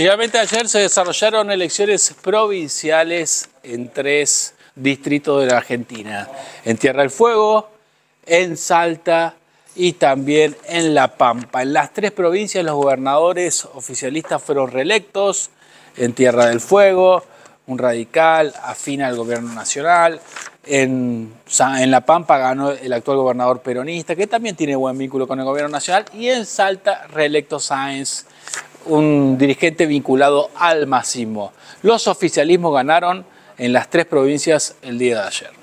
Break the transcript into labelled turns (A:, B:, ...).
A: Finalmente ayer se desarrollaron elecciones provinciales en tres distritos de la Argentina, en Tierra del Fuego, en Salta y también en La Pampa. En las tres provincias los gobernadores oficialistas fueron reelectos, en Tierra del Fuego, un radical afín al gobierno nacional, en, en, La Pampa ganó el actual gobernador peronista, que también tiene buen vínculo con el gobierno nacional, y en Salta reelecto Sáenz un dirigente vinculado al masismo. Los oficialismos ganaron en las tres provincias el día de ayer.